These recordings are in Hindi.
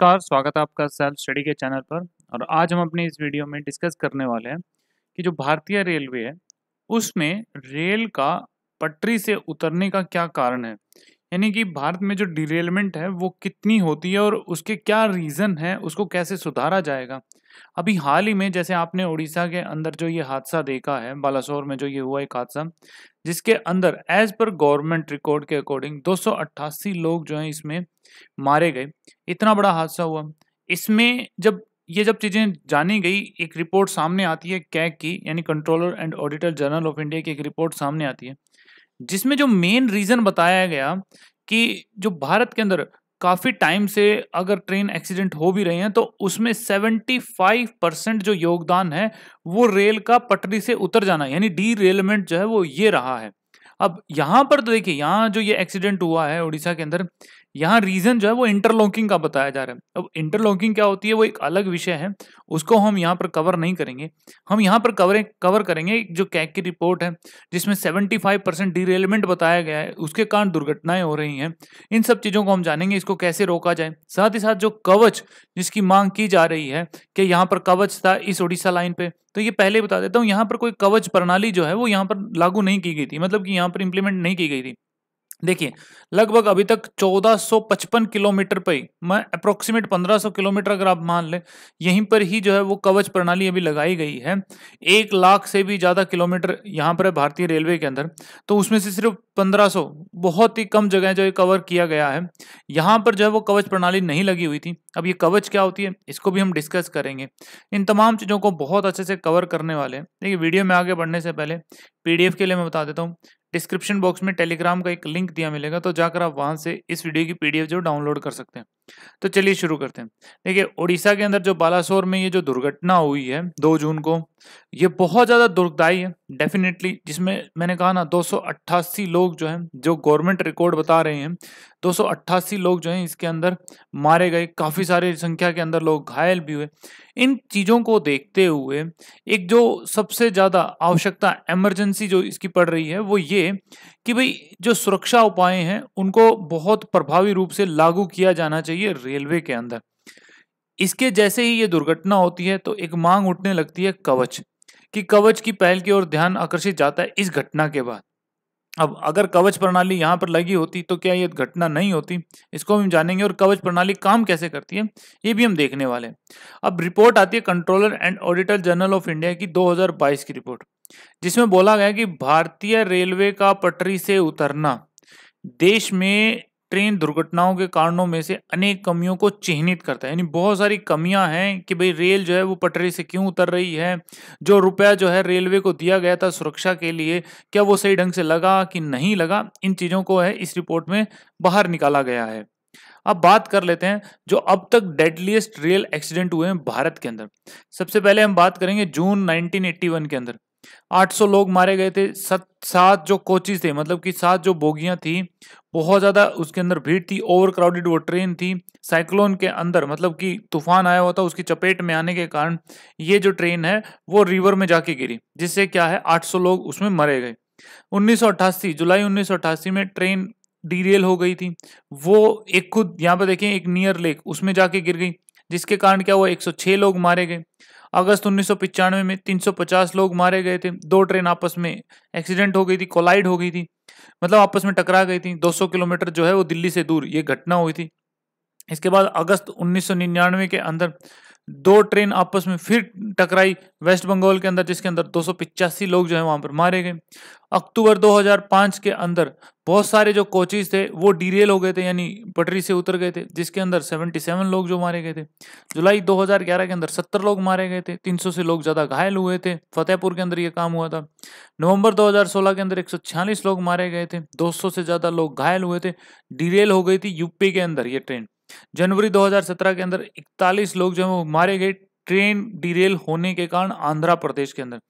नमस्कार स्वागत है आपका सेल्फ स्टडी के चैनल पर और आज हम अपने इस वीडियो में डिस्कस करने वाले हैं कि जो भारतीय रेलवे है उसमें रेल का पटरी से उतरने का क्या कारण है यानी कि भारत में जो डिरेलमेंट है वो कितनी होती है और उसके क्या रीज़न है उसको कैसे सुधारा जाएगा अभी हाल ही में जैसे आपने उड़ीसा के अंदर जो ये हादसा देखा है बालासोर में जो ये हुआ एक हादसा जिसके अंदर एज पर गवर्नमेंट रिकॉर्ड के अकॉर्डिंग 288 लोग जो हैं इसमें मारे गए इतना बड़ा हादसा हुआ इसमें जब ये जब चीज़ें जानी गई एक रिपोर्ट सामने आती है कैक की यानी controller and auditor general of India की एक रिपोर्ट सामने आती है जिसमें जो मेन रीज़न बताया गया कि जो भारत के अंदर काफ़ी टाइम से अगर ट्रेन एक्सीडेंट हो भी रहे हैं तो उसमें 75 परसेंट जो योगदान है वो रेल का पटरी से उतर जाना यानी डी रेलमेंट जो है वो ये रहा है अब यहाँ पर तो देखिए यहाँ जो ये एक्सीडेंट हुआ है उड़ीसा के अंदर यहाँ रीजन जो है वो इंटरलॉकिंग का बताया जा रहा है अब इंटरलॉकिंग क्या होती है वो एक अलग विषय है उसको हम यहाँ पर कवर नहीं करेंगे हम यहाँ पर कवर कवर करेंगे जो कैक की रिपोर्ट है जिसमें 75 परसेंट डिरेलमेंट बताया गया है उसके कारण दुर्घटनाएं हो रही हैं इन सब चीज़ों को हम जानेंगे इसको कैसे रोका जाए साथ ही साथ जो कवच जिसकी मांग की जा रही है कि यहाँ पर कवच था इस उड़ीसा लाइन पर तो ये पहले बता देता हूँ यहाँ पर कोई कवच प्रणाली जो है वो यहाँ पर लागू नहीं की गई थी मतलब कि यहाँ पर इम्प्लीमेंट नहीं की गई थी देखिए लगभग अभी तक 1455 किलोमीटर पर ही मैं अप्रोक्सीमेट 1500 किलोमीटर अगर आप मान लें यहीं पर ही जो है वो कवच प्रणाली अभी लगाई गई है एक लाख से भी ज़्यादा किलोमीटर यहाँ पर है भारतीय रेलवे के अंदर तो उसमें से सिर्फ 1500 बहुत ही कम जगह जो है कवर किया गया है यहाँ पर जो है वो कवच प्रणाली नहीं लगी हुई थी अब ये कवच क्या होती है इसको भी हम डिस्कस करेंगे इन तमाम चीज़ों को बहुत अच्छे से कवर करने वाले हैं देखिए वीडियो में आगे बढ़ने से पहले पी के लिए मैं बता देता हूँ डिस्क्रिप्शन बॉक्स में टेलीग्राम का एक लिंक दिया मिलेगा तो जाकर आप वहाँ से इस वीडियो की पीडीएफ जो डाउनलोड कर सकते हैं तो चलिए शुरू करते हैं देखिए उड़ीसा के अंदर जो बालासोर में ये जो दुर्घटना हुई है दो जून को ये बहुत ज़्यादा दुर्घदायी है डेफिनेटली जिसमें मैंने कहा ना 288 लोग जो हैं जो गवर्नमेंट रिकॉर्ड बता रहे हैं 288 लोग जो हैं इसके अंदर मारे गए काफ़ी सारे संख्या के अंदर लोग घायल भी हुए इन चीज़ों को देखते हुए एक जो सबसे ज़्यादा आवश्यकता एमरजेंसी जो इसकी पड़ रही है वो ये कि भाई जो सुरक्षा उपाय हैं उनको बहुत प्रभावी रूप से लागू किया जाना चाहिए चाहिए रेलवे के अंदर इसके जैसे ही ये दुर्घटना होती है तो एक मांग उठने लगती है कवच कि कवच की पहल की ओर ध्यान आकर्षित जाता है इस घटना के बाद अब अगर कवच प्रणाली यहाँ पर लगी होती तो क्या ये घटना नहीं होती इसको हम जानेंगे और कवच प्रणाली काम कैसे करती है ये भी हम देखने वाले हैं अब रिपोर्ट आती है controller and auditor general of India की 2022 की रिपोर्ट जिसमें बोला गया कि भारतीय रेलवे का पटरी से उतरना देश में ट्रेन दुर्घटनाओं के कारणों में से अनेक कमियों को चिन्हित करता है यानी बहुत सारी कमियां हैं कि भाई रेल जो है वो पटरी से क्यों उतर रही है जो रुपया जो है रेलवे को दिया गया था सुरक्षा के लिए क्या वो सही ढंग से लगा कि नहीं लगा इन चीज़ों को है इस रिपोर्ट में बाहर निकाला गया है अब बात कर लेते हैं जो अब तक डेडलीस्ट रेल एक्सीडेंट हुए हैं भारत के अंदर सबसे पहले हम बात करेंगे जून 1981 के अंदर 800 लोग मारे गए थे सत सात जो कोचिज थे मतलब कि सात जो बोगियां थी बहुत ज़्यादा उसके अंदर भीड़ थी ओवर क्राउडेड वो ट्रेन थी साइक्लोन के अंदर मतलब कि तूफान आया हुआ था उसकी चपेट में आने के कारण ये जो ट्रेन है वो रिवर में जाके गिरी जिससे क्या है 800 लोग उसमें मरे गए 1988 जुलाई 1988 में ट्रेन डीरेल हो गई थी वो एक खुद यहाँ पर देखें एक नियर लेक उसमें जाके गिर गई जिसके कारण क्या हुआ एक लोग मारे गए अगस्त उन्नीस में 350 लोग मारे गए थे दो ट्रेन आपस में एक्सीडेंट हो गई थी कोलाइड हो गई थी मतलब आपस में टकरा गई थी 200 किलोमीटर जो है वो दिल्ली से दूर ये घटना हुई थी इसके बाद अगस्त 1999 के अंदर दो ट्रेन आपस में फिर टकराई वेस्ट बंगाल के अंदर जिसके अंदर दो लोग जो है वहां पर मारे गए अक्टूबर 2005 के अंदर बहुत सारे जो कोचिज़ थे वो डीरेल हो गए थे यानी पटरी से उतर गए थे जिसके अंदर 77 लोग जो मारे गए थे जुलाई 2011 के अंदर 70 लोग मारे गए थे 300 से लोग ज़्यादा घायल हुए थे फतेहपुर के अंदर ये काम हुआ था नवंबर 2016 के अंदर एक लोग मारे गए थे 200 से ज़्यादा लोग घायल हुए थे डीरेल हो गई थी यूपी के अंदर ये ट्रेन जनवरी 2017 के अंदर 41 लोग जो है वो मारे गए ट्रेन डिरेल होने के कारण आंध्र प्रदेश के अंदर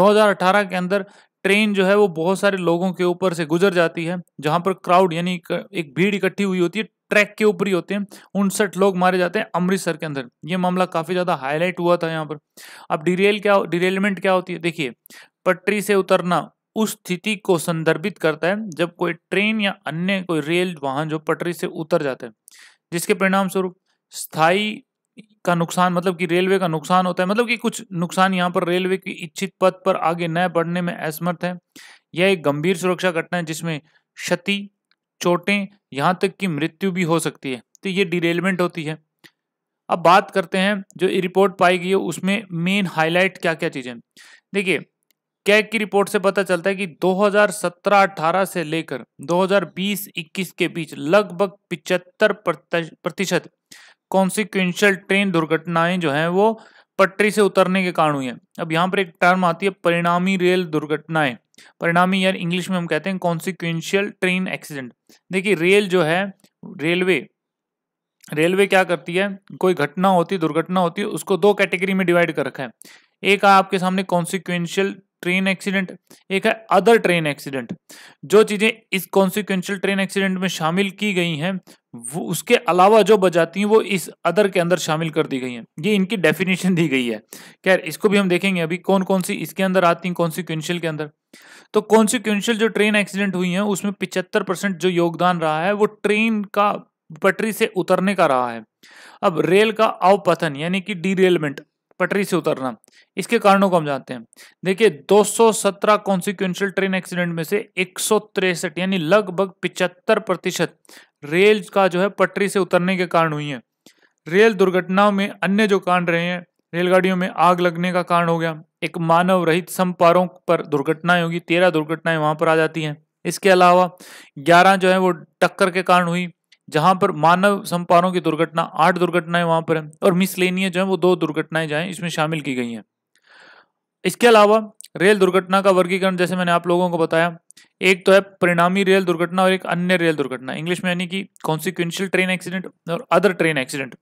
2018 के अंदर ट्रेन जो है वो बहुत सारे लोगों के ऊपर से गुजर जाती है जहां पर क्राउड यानी एक भीड़ इकट्ठी हुई होती है ट्रैक के ऊपर ही होते हैं उनसठ लोग मारे जाते हैं अमृतसर के अंदर ये मामला काफी ज्यादा हाईलाइट हुआ था यहाँ पर अब डिरेल क्या डिरेलमेंट क्या होती है देखिए पटरी से उतरना उस स्थिति को संदर्भित करता है जब कोई ट्रेन या अन्य कोई रेल वाहन जो पटरी से उतर जाता है जिसके परिणाम स्वरूप स्थाई का नुकसान मतलब कि रेलवे का नुकसान होता है मतलब कि कुछ नुकसान यहाँ पर रेलवे की इच्छित पथ पर आगे न बढ़ने में असमर्थ है यह एक गंभीर सुरक्षा घटना है जिसमें क्षति चोटें यहाँ तक कि मृत्यु भी हो सकती है तो ये डिरेलमेंट होती है अब बात करते हैं जो रिपोर्ट पाई गई है उसमें मेन हाईलाइट क्या क्या चीज़ें देखिए कैग की रिपोर्ट से पता चलता है कि 2017-18 से लेकर 2020-21 के बीच लगभग 75 प्रतिशत कॉन्सिक्वेंशियल ट्रेन दुर्घटनाएं जो हैं वो पटरी से उतरने के कारण हुई हैं अब यहाँ पर एक टर्म आती है परिणामी रेल दुर्घटनाएं परिणामी यार इंग्लिश में हम कहते हैं कॉन्सिक्वेंशियल ट्रेन एक्सीडेंट देखिए रेल जो है रेलवे रेलवे क्या करती है कोई घटना होती दुर्घटना होती है उसको दो कैटेगरी में डिवाइड कर रखा है एक आपके सामने कॉन्सिक्वेंशियल ट्रेन एक्सीडेंट एक है अदर ट्रेन एक्सीडेंट जो चीज़ें इस कॉन्सिक्वेंशियल ट्रेन एक्सीडेंट में शामिल की गई हैं वो उसके अलावा जो बजाती हैं वो इस अदर के अंदर शामिल कर दी गई हैं ये इनकी डेफिनेशन दी गई है खैर इसको भी हम देखेंगे अभी कौन कौन सी इसके अंदर आती हैं कॉन्सिक्वेंशियल के अंदर तो कॉन्सिक्वेंशियल जो ट्रेन एक्सीडेंट हुई है उसमें पिचहत्तर परसेंट जो योगदान रहा है वो ट्रेन का पटरी से उतरने का रहा है अब रेल का अवपथन यानी कि डीरेलमेंट पटरी से उतरना इसके कारणों को हम जानते हैं देखिए 217 कॉन्सिक्वेंशियल ट्रेन एक्सीडेंट में से एक यानी लगभग 75 प्रतिशत रेल का जो है पटरी से उतरने के कारण हुई है रेल दुर्घटनाओं में अन्य जो कारण रहे हैं रेलगाड़ियों में आग लगने का कारण हो गया एक मानव रहित समपारों पर दुर्घटनाएं होगी तेरह दुर्घटनाएं वहां पर आ जाती हैं इसके अलावा ग्यारह जो है वो टक्कर के कारण हुई जहां पर मानव संपारों की दुर्घटना आठ दुर्घटनाएं वहां पर है और मिसलेनियो जो है वो दो दुर्घटनाएं जो है इसमें शामिल की गई हैं इसके अलावा रेल दुर्घटना का वर्गीकरण जैसे मैंने आप लोगों को बताया एक तो है परिणामी रेल दुर्घटना और एक अन्य रेल दुर्घटना इंग्लिश में यानी कि कॉन्सिक्वेंशियल ट्रेन एक्सीडेंट और अदर ट्रेन एक्सीडेंट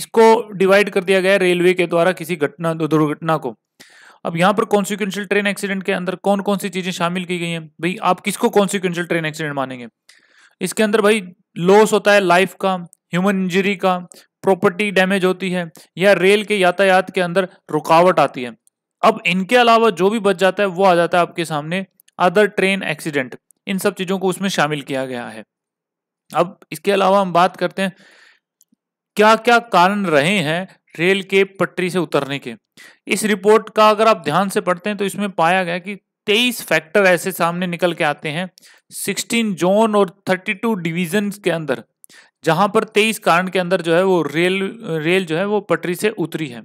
इसको डिवाइड कर दिया गया रेलवे के द्वारा किसी घटना दुर्घटना को अब यहाँ पर कॉन्सिक्वेंशियल ट्रेन एक्सीडेंट के अंदर कौन कौन सी चीजें शामिल की गई हैं भाई आप किसको कॉन्सिक्वेंशियल ट्रेन एक्सीडेंट मानेंगे इसके अंदर भाई लॉस होता है लाइफ का ह्यूमन इंजरी का प्रॉपर्टी डैमेज होती है या रेल के यातायात के अंदर रुकावट आती है अब इनके अलावा जो भी बच जाता है वो आ जाता है आपके सामने अदर ट्रेन एक्सीडेंट इन सब चीज़ों को उसमें शामिल किया गया है अब इसके अलावा हम बात करते हैं क्या क्या कारण रहे हैं रेल के पटरी से उतरने के इस रिपोर्ट का अगर आप ध्यान से पढ़ते हैं तो इसमें पाया गया कि तेईस फैक्टर ऐसे सामने निकल के आते हैं सिक्सटीन जोन और थर्टी टू डिवीजन के अंदर जहां पर तेईस कारण के अंदर जो है वो रेल रेल जो है वो पटरी से उतरी है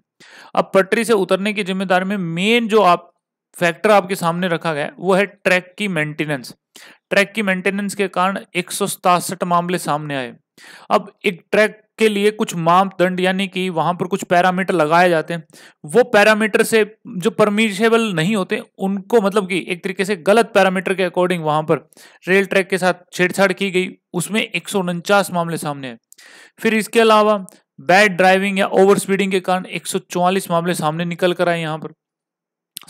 अब पटरी से उतरने की जिम्मेदारी में मेन जो आप फैक्टर आपके सामने रखा गया है वो है ट्रैक की मेंटेनेंस ट्रैक की मेंटेनेंस के कारण एक मामले सामने आए अब एक ट्रैक के लिए कुछ मापदंड यानी कि वहां पर कुछ पैरामीटर लगाए जाते हैं वो पैरामीटर से जो परमिशेबल नहीं होते उनको मतलब कि एक तरीके से गलत पैरामीटर के अकॉर्डिंग वहां पर रेल ट्रैक के साथ छेड़छाड़ की गई उसमें एक मामले सामने आए फिर इसके अलावा बैड ड्राइविंग या ओवर स्पीडिंग के कारण एक मामले सामने निकल कर आए यहाँ पर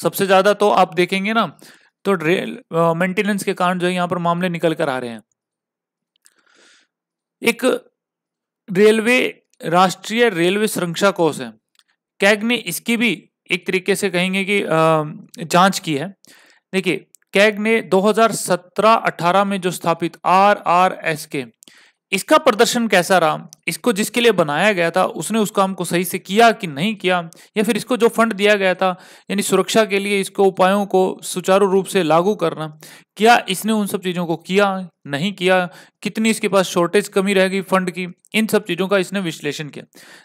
सबसे ज्यादा तो आप देखेंगे ना तो रेल मेंटेनेंस के कारण जो है यहाँ पर मामले निकल कर आ रहे हैं एक रेलवे राष्ट्रीय रेलवे सुरक्षा कोष है कैग ने इसकी भी एक तरीके से कहेंगे कि जांच की है देखिए कैग ने 2017-18 में जो स्थापित आर आर एस के इसका प्रदर्शन कैसा रहा इसको जिसके लिए बनाया गया था उसने उस काम को सही से किया कि नहीं किया या फिर इसको जो फंड दिया गया था यानी सुरक्षा के लिए इसको उपायों को सुचारू रूप से लागू करना क्या इसने उन सब चीज़ों को किया नहीं किया कितनी इसके पास शॉर्टेज कमी रहेगी फंड की इन सब चीज़ों का इसने विश्लेषण किया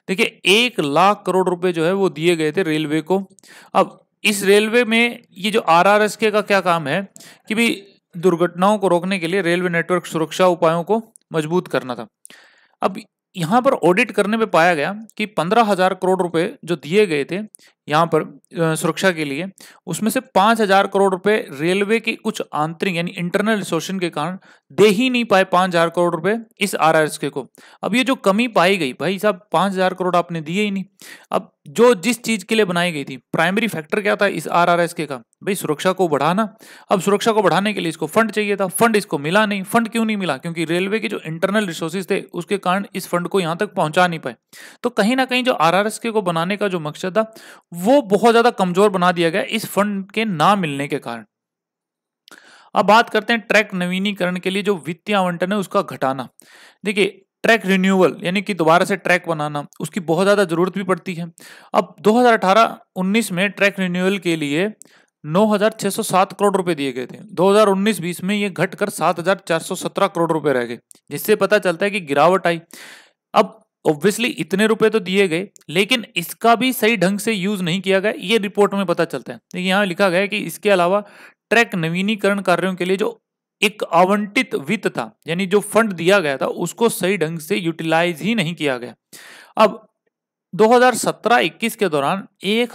देखिए एक लाख करोड़ रुपये जो है वो दिए गए थे रेलवे को अब इस रेलवे में ये जो आर का क्या काम है कि भाई दुर्घटनाओं को रोकने के लिए रेलवे नेटवर्क सुरक्षा उपायों को मजबूत करना था अब यहाँ पर ऑडिट करने में पाया गया कि पंद्रह हजार करोड़ रुपए जो दिए गए थे यहाँ पर सुरक्षा के लिए उसमें से पाँच हजार करोड़ रुपए रेलवे के कुछ आंतरिक यानी इंटरनल शोषण के कारण दे ही नहीं पाए पाँच हजार करोड़ रुपए इस आर आर के को अब ये जो कमी पाई गई भाई साहब पाँच हजार करोड़ आपने दिए ही नहीं अब जो जिस चीज के लिए बनाई गई थी प्राइमरी फैक्टर क्या था इस आर आर एस के का भाई सुरक्षा को बढ़ाना अब सुरक्षा को बढ़ाने के लिए इसको फंड चाहिए था फंड इसको मिला नहीं फंड क्यों नहीं मिला क्योंकि रेलवे के जो इंटरनल रिसोर्सेज थे उसके कारण इस फंड को यहां तक पहुंचा नहीं पाए तो कहीं ना कहीं जो आर आर एस के को बनाने का जो मकसद था वो बहुत ज्यादा कमजोर बना दिया गया इस फंड के ना मिलने के कारण अब बात करते हैं ट्रैक नवीनीकरण के लिए जो वित्तीय आवंटन है उसका घटाना देखिए ट्रैक रिन्यूअल यानी कि दोबारा से ट्रैक बनाना उसकी बहुत ज़्यादा ज़रूरत भी पड़ती है अब 2018-19 में ट्रैक रिन्यूअल के लिए 9,607 करोड़ रुपए दिए गए थे 2019-20 में ये घटकर 7,417 करोड़ रुपए रह गए जिससे पता चलता है कि गिरावट आई अब ऑब्वियसली इतने रुपए तो दिए गए लेकिन इसका भी सही ढंग से यूज नहीं किया गया ये रिपोर्ट में पता चलता है देखिए यहाँ लिखा गया है कि इसके अलावा ट्रैक नवीनीकरण कार्यों के लिए जो एक आवंटित वित्त था यानी जो फंड दिया गया था उसको सही ढंग से यूटिलाइज ही नहीं किया गया अब 2017-21 के दौरान एक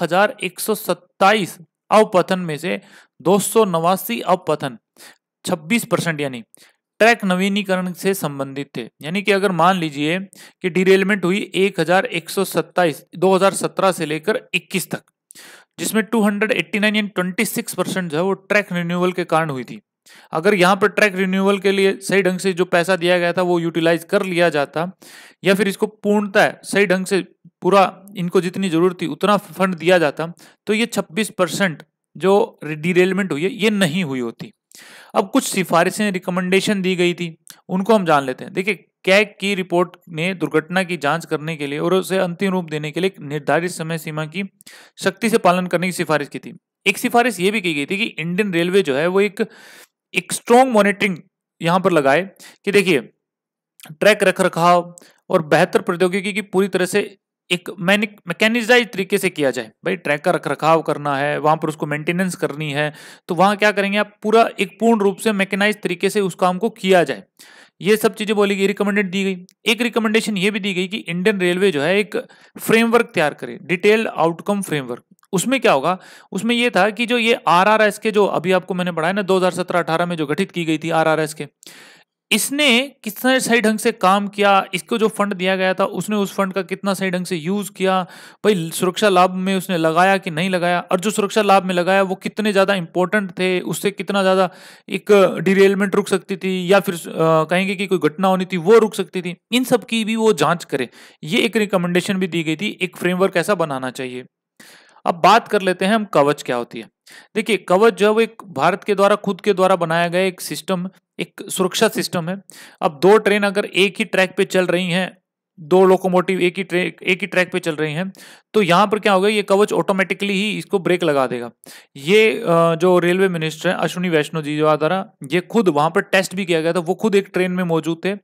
अवपथन में से दो अवपथन छब्बीस परसेंट यानी ट्रैक नवीनीकरण से संबंधित थे यानी कि अगर मान लीजिए कि डिरेलमेंट हुई हज़ार सत्रह से लेकर 21 तक जिसमें 289 यानी 26 परसेंट जो है वो ट्रैक रिन्यूअल के कारण हुई थी अगर यहाँ पर ट्रैक रिन्यूअल के लिए सही ढंग से जो पैसा दिया गया था वो यूटिलाइज कर लिया जाता या फिर इसको पूर्णतः सही ढंग से पूरा इनको जितनी जरूरत थी उतना फंड दिया जाता तो ये छब्बीस परसेंट जो डिरेलमेंट हुई है ये नहीं हुई होती अब कुछ सिफारिशें रिकमेंडेशन दी गई थी उनको हम जान लेते हैं देखिए कैग की रिपोर्ट ने दुर्घटना की जांच करने के लिए और उसे अंतिम रूप देने के लिए निर्धारित समय सीमा की सख्ती से पालन करने की सिफारिश की थी एक सिफारिश ये भी की गई थी कि इंडियन रेलवे जो है वो एक एक स्ट्रॉन्ग मॉनिटरिंग यहाँ पर लगाए कि देखिए ट्रैक रख रखाव और बेहतर प्रौद्योगिकी की पूरी तरह से एक मैनिक मैकेनिजाइज तरीके से किया जाए भाई ट्रैक का रख रखाव करना है वहाँ पर उसको मेंटेनेंस करनी है तो वहाँ क्या करेंगे आप पूरा एक पूर्ण रूप से मैकेनाइज तरीके से उस काम को किया जाए ये सब चीज़ें बोली गई रिकमेंडेड दी गई एक रिकमेंडेशन ये भी दी गई कि इंडियन रेलवे जो है एक फ्रेमवर्क तैयार करे डिटेल्ड आउटकम फ्रेमवर्क उसमें क्या होगा उसमें यह था कि जो ये आर के जो अभी आपको मैंने पढ़ाया ना दो हजार में जो गठित की गई थी आर के इसने कितना सही ढंग से काम किया इसको जो फंड दिया गया था उसने उस फंड का कितना सही ढंग से यूज किया भाई सुरक्षा लाभ में उसने लगाया कि नहीं लगाया और जो सुरक्षा लाभ में लगाया वो कितने ज्यादा इंपॉर्टेंट थे उससे कितना ज्यादा एक डिरेलमेंट रुक सकती थी या फिर आ, कहेंगे कि कोई घटना होनी थी वो रुक सकती थी इन सब की भी वो जांच करे ये एक रिकमेंडेशन भी दी गई थी एक फ्रेमवर्क ऐसा बनाना चाहिए अब बात कर लेते हैं हम कवच क्या होती है देखिए कवच जो है वो एक भारत के द्वारा खुद के द्वारा बनाया गया एक सिस्टम एक सुरक्षा सिस्टम है अब दो ट्रेन अगर एक ही ट्रैक पे चल रही हैं दो लोकोमोटिव एक ही ट्रैक एक ही ट्रैक पे चल रही हैं तो यहाँ पर क्या होगा ये कवच ऑटोमेटिकली ही इसको ब्रेक लगा देगा ये जो रेलवे मिनिस्टर हैं अश्विनी वैष्णो जी द्वारा ये खुद वहाँ पर टेस्ट भी किया गया था वो खुद एक ट्रेन में मौजूद थे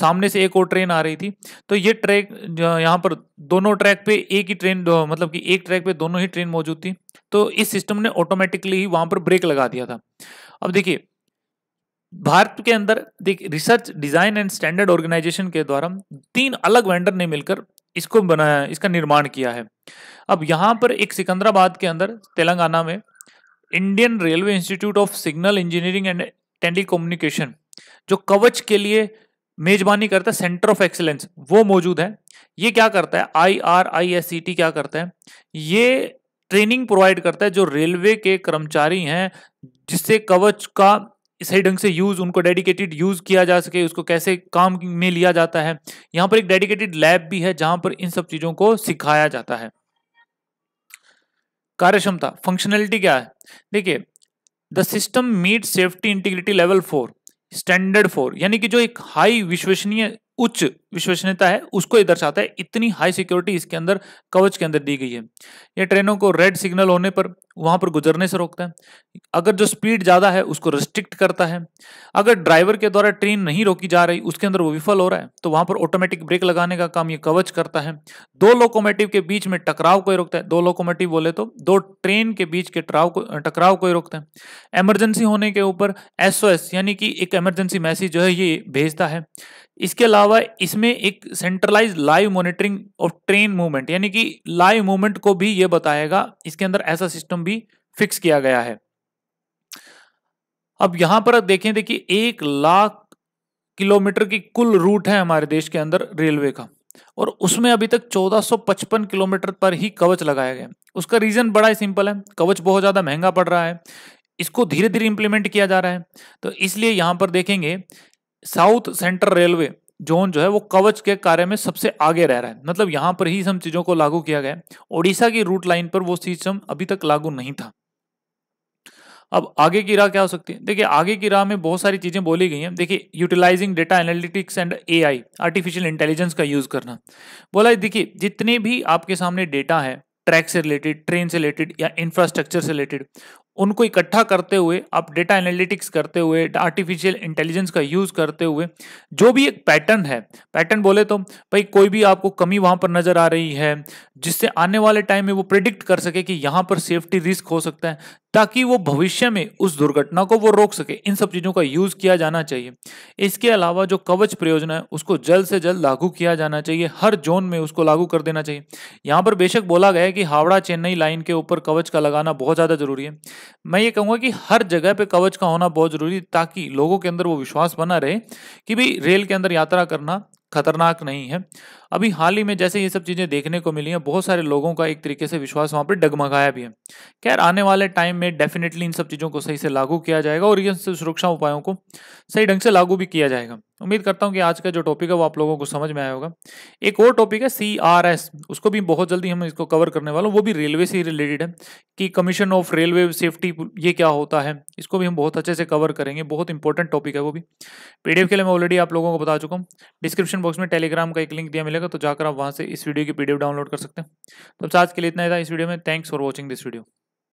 सामने से एक और ट्रेन आ रही थी तो ये ट्रैक यहाँ पर दोनों ट्रैक पे एक ही ट्रेन मतलब कि एक ट्रैक पर दोनों ही ट्रेन मौजूद थी तो इस सिस्टम ने ऑटोमेटिकली ही वहाँ पर ब्रेक लगा दिया था अब देखिए भारत के अंदर देख research design and standard organisation के द्वारा तीन अलग वेंडर ने मिलकर इसको बनाया इसका निर्माण किया है अब यहाँ पर एक सिकंदराबाद के अंदर तेलंगाना में Indian railway institute of signal engineering and telecommunication जो कवच के लिए मेजबानी करता है सेंटर ऑफ एक्सीलेंस वो मौजूद है ये क्या करता है I R I S C T क्या करता है ये ट्रेनिंग प्रोवाइड करता है जो रेलवे के कर्मचारी हैं जिससे कवच का सही ढंग से यूज़ उनको डेडिकेटेड यूज़ किया जा सके उसको कैसे काम में लिया जाता है यहाँ पर एक डेडिकेटेड लैब भी है जहाँ पर इन सब चीज़ों को सिखाया जाता है कार्यक्षमता फंक्शनैलिटी क्या है देखिए the system meet safety integrity level four standard four यानी कि जो एक हाई विश्वसनीय उच्च विश्वसनीयता है उसको ये दर्शाता है इतनी हाई सिक्योरिटी इसके अंदर कवच के अंदर दी गई है ये ट्रेनों को रेड सिग्नल होने पर वहां पर गुजरने से रोकता है अगर जो स्पीड ज़्यादा है उसको रिस्ट्रिक्ट करता है अगर ड्राइवर के द्वारा ट्रेन नहीं रोकी जा रही उसके अंदर वो विफल हो रहा है तो वहां पर ऑटोमेटिक ब्रेक लगाने का काम ये कवच करता है दो लोकोमोटिव के बीच में टकराव को रोकता है दो लोकोमोटिव बोले तो दो ट्रेन के बीच के ट्राव को टकराव को रोकता है एमरजेंसी होने के ऊपर एस यानी कि एक एमरजेंसी मैसेज जो है ये भेजता है इसके अलावा इसमें एक centralise live monitoring of train movement यानी कि लाइव मूवमेंट को भी यह बताएगा इसके अंदर ऐसा सिस्टम भी फिक्स किया गया है अब यहां पर देखें देखिए एक लाख किलोमीटर की कुल रूट है हमारे देश के अंदर रेलवे का और उसमें अभी तक 1455 किलोमीटर पर ही कवच लगाया गया उसका रीजन बड़ा ही सिंपल है कवच बहुत ज्यादा महंगा पड़ रहा है इसको धीरे धीरे इंप्लीमेंट किया जा रहा है तो इसलिए यहां पर देखेंगे साउथ सेंट्रल रेलवे जोन जो है वो कवच के कार्य में सबसे आगे रह रहा है मतलब यहां पर ही सब चीजों को लागू किया गया ओडिशा की रूट लाइन पर वो सिस्टम अभी तक लागू नहीं था अब आगे की राह क्या हो सकती है देखिए आगे की राह में बहुत सारी चीज़ें बोली गई हैं देखिए utilising data analytics and AI artificial intelligence का यूज़ करना बोला देखिए जितने भी आपके सामने डेटा है ट्रैक से रिलेटेड ट्रेन से रिलेटेड या इंफ्रास्ट्रक्चर से रिलेटेड उनको इकट्ठा करते हुए आप डेटा एनालिटिक्स करते हुए आर्टिफिशियल इंटेलिजेंस का यूज़ करते हुए जो भी एक पैटर्न है पैटर्न बोले तो भाई कोई भी आपको कमी वहां पर नज़र आ रही है जिससे आने वाले टाइम में वो प्रिडिक्ट कर सके कि यहाँ पर सेफ्टी रिस्क हो सकता है ताकि वो भविष्य में उस दुर्घटना को वो रोक सके इन सब चीज़ों का यूज़ किया जाना चाहिए इसके अलावा जो कवच प्रयोजना है उसको जल्द से जल्द लागू किया जाना चाहिए हर जोन में उसको लागू कर देना चाहिए यहाँ पर बेशक बोला गया है कि हावड़ा चेन्नई लाइन के ऊपर कवच का लगाना बहुत ज़्यादा ज़रूरी है मैं ये कहूँगा कि हर जगह पर कवच का होना बहुत ज़रूरी है ताकि लोगों के अंदर वो विश्वास बना रहे कि भाई रेल के अंदर यात्रा करना खतरनाक नहीं है अभी हाल ही में जैसे ये सब चीज़ें देखने को मिली हैं बहुत सारे लोगों का एक तरीके से विश्वास वहाँ पर डगमगाया भी है खैर आने वाले टाइम में डेफिनेटली इन सब चीज़ों को सही से लागू किया जाएगा और इन सुरक्षा उपायों को सही ढंग से लागू भी किया जाएगा उम्मीद करता हूँ कि आज का जो टॉपिक है वो आप लोगों को समझ में आया होगा एक और टॉपिक है सी आर एस उसको भी बहुत जल्दी हम इसको कवर करने वालों वो भी रेलवे से रिलेटेड है कि कमीशन ऑफ रेलवे सेफ्टी ये क्या होता है इसको भी हम बहुत अच्छे से कवर करेंगे बहुत इंपॉर्टेंट टॉपिक है वो भी पीडीएफ के लिए मैं ऑलरेडी आप लोगों को बता चुका हूँ डिस्क्रिप्शन बॉक्स में टेलीग्राम का एक लिंक दिया मिलेगा जाएगा तो जाकर आप वहाँ से इस वीडियो की पीडीएफ डाउनलोड कर सकते हैं तो आज के लिए इतना ही था इस वीडियो में thanks for watching this video